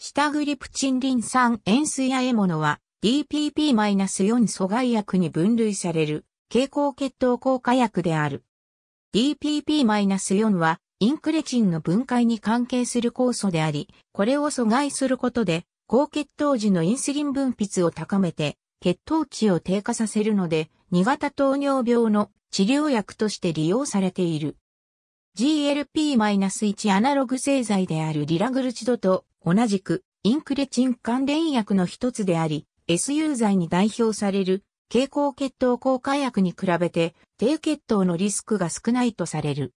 下グリプチンリン酸塩水や獲物は DPP-4 阻害薬に分類される蛍光血糖効果薬である。DPP-4 はインクレチンの分解に関係する酵素であり、これを阻害することで高血糖時のインスリン分泌を高めて血糖値を低下させるので、2型糖尿病の治療薬として利用されている。GLP-1 アナログ製剤であるリラグルチドと同じくインクレチン関連薬の一つであり、SU 剤に代表される蛍光血糖効果薬に比べて低血糖のリスクが少ないとされる。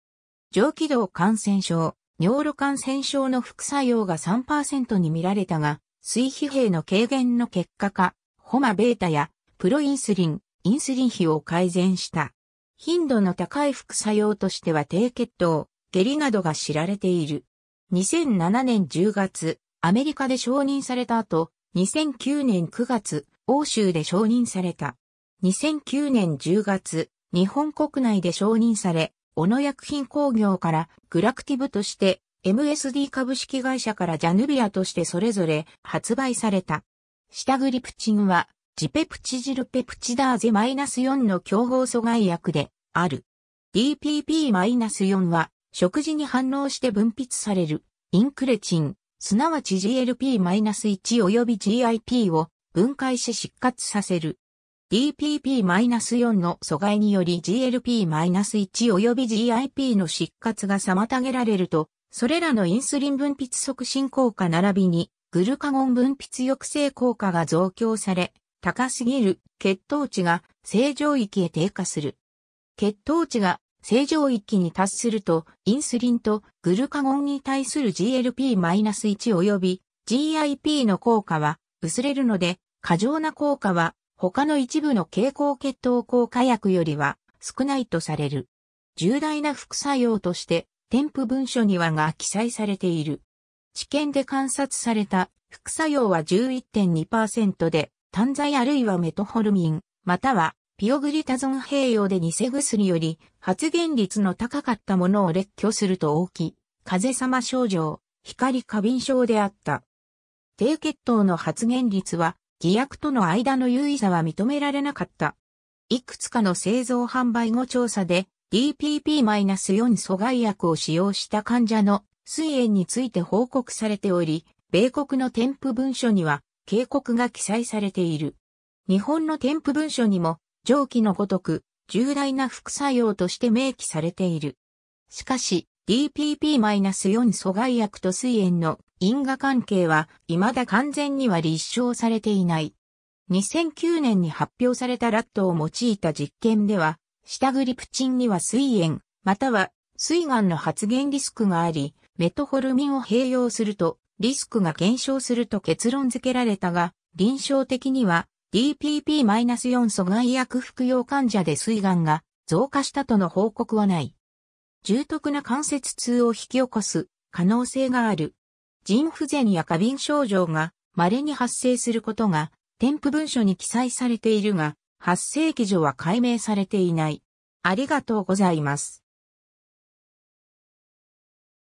上気道感染症、尿路感染症の副作用が3%に見られたが、水疲兵の軽減の結果か、ホマベータやプロインスリン、インスリン比を改善した。頻度の高い副作用としては低血糖、下痢などが知られている。2007年10月、アメリカで承認された後、2009年9月、欧州で承認された。2009年10月、日本国内で承認され、小野薬品工業からグラクティブとして、MSD 株式会社からジャヌビアとしてそれぞれ発売された。下グリプチンは、ジペプチジルペプチダーゼ -4 の競合阻害薬である。DPP-4 は、食事に反応して分泌されるインクレチン、すなわち GLP-1 及び GIP を分解し失活させる。DPP-4 の阻害により GLP-1 及び GIP の失活が妨げられると、それらのインスリン分泌促進効果並びにグルカゴン分泌抑制効果が増強され、高すぎる血糖値が正常域へ低下する。血糖値が正常域に達すると、インスリンとグルカゴンに対する GLP-1 及び GIP の効果は薄れるので、過剰な効果は他の一部の蛍光血糖効果薬よりは少ないとされる。重大な副作用として、添付文書にはが記載されている。治験で観察された副作用は11.2%で、単剤あるいはメトホルミン、またはピオグリタゾン併用で偽薬より発現率の高かったものを列挙すると大き、い、風様症状、光過敏症であった。低血糖の発現率は、偽薬との間の優位差は認められなかった。いくつかの製造販売後調査で DPP-4 阻害薬を使用した患者の水炎について報告されており、米国の添付文書には警告が記載されている。日本の添付文書にも上記のごとく、重大な副作用として明記されている。しかし、DPP-4 阻害薬と水炎の因果関係は未だ完全には立証されていない。2009年に発表されたラットを用いた実験では、下グリプチンには水炎、または水がんの発現リスクがあり、メトホルミンを併用するとリスクが減少すると結論付けられたが、臨床的には DPP-4 阻害薬服用患者で水がが増加したとの報告はない。重篤な関節痛を引き起こす可能性がある。腎不全や過敏症状が稀に発生することが添付文書に記載されているが、発生基準は解明されていない。ありがとうございます。